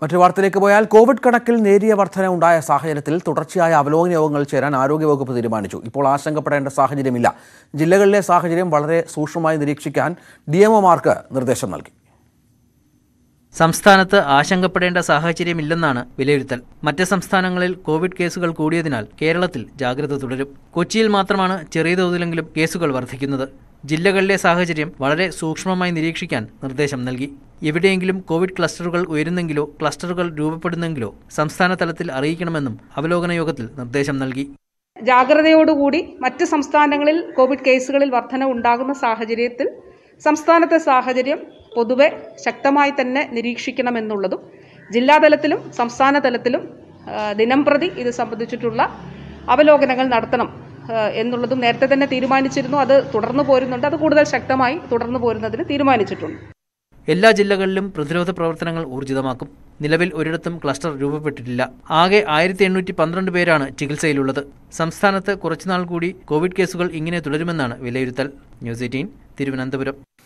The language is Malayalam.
മറ്റൊരു വാർത്തയിലേക്ക് പോയാൽ കോവിഡ് കണക്കിൽ നേരിയ വർധന ഉണ്ടായ സാഹചര്യത്തിൽ തുടർച്ചയായ അവലോകന യോഗങ്ങൾ ചേരാൻ ആരോഗ്യവകുപ്പ് തീരുമാനിച്ചു ഇപ്പോൾ ആശങ്കപ്പെടേണ്ട സാഹചര്യമില്ല ജില്ലകളിലെ സാഹചര്യം വളരെ സൂക്ഷ്മമായി നിരീക്ഷിക്കാൻ ഡി എംഒമാർക്ക് നിർദ്ദേശം നൽകി സംസ്ഥാനത്ത് ആശങ്കപ്പെടേണ്ട സാഹചര്യമില്ലെന്നാണ് വിലയിരുത്തൽ മറ്റ് സംസ്ഥാനങ്ങളിൽ കോവിഡ് കേസുകൾ കൂടിയതിനാൽ കേരളത്തിൽ ജാഗ്രത തുടരും കൊച്ചിയിൽ മാത്രമാണ് ചെറിയ തോതിലെങ്കിലും കേസുകൾ വർദ്ധിക്കുന്നത് ജില്ലകളിലെ സാഹചര്യം വളരെ സൂക്ഷ്മമായി നിരീക്ഷിക്കാൻ നിർദ്ദേശം നൽകി എവിടെയെങ്കിലും കോവിഡ് ക്ലസ്റ്ററുകൾ ഉയരുന്നെങ്കിലോ ക്ലസ്റ്ററുകൾ രൂപപ്പെടുന്നെങ്കിലോ സംസ്ഥാന തലത്തിൽ അറിയിക്കണമെന്നും അവലോകന യോഗത്തിൽ നിർദ്ദേശം നൽകി ജാഗ്രതയോടുകൂടി മറ്റ് സംസ്ഥാനങ്ങളിൽ കോവിഡ് കേസുകളിൽ വർധന ഉണ്ടാകുന്ന സാഹചര്യത്തിൽ സംസ്ഥാനത്തെ സാഹചര്യം പൊതുവെ ശക്തമായി തന്നെ നിരീക്ഷിക്കണമെന്നുള്ളതും ജില്ലാതലത്തിലും സംസ്ഥാന തലത്തിലും ദിനംപ്രതി ഇത് സംബന്ധിച്ചിട്ടുള്ള അവലോകനങ്ങൾ നടത്തണം എന്നുള്ളതും നേരത്തെ തന്നെ തീരുമാനിച്ചിരുന്നു അത് തുടർന്നു പോരുന്നുണ്ട് അത് കൂടുതൽ ശക്തമായി തുടർന്നു പോരുന്നതിന് തീരുമാനിച്ചിട്ടുണ്ട് എല്ലാ ജില്ലകളിലും പ്രതിരോധ പ്രവർത്തനങ്ങൾ ഊർജിതമാക്കും നിലവിൽ ഒരിടത്തും ക്ലസ്റ്റർ രൂപപ്പെട്ടിട്ടില്ല ആകെ ആയിരത്തി എണ്ണൂറ്റി പന്ത്രണ്ട് പേരാണ് ചികിത്സയിലുള്ളത് സംസ്ഥാനത്ത് കുറച്ചുനാൾ കൂടി കോവിഡ് കേസുകൾ ഇങ്ങനെ തുടരുമെന്നാണ് വിലയിരുത്തൽ ന്യൂസ് എയ്റ്റീൻ തിരുവനന്തപുരം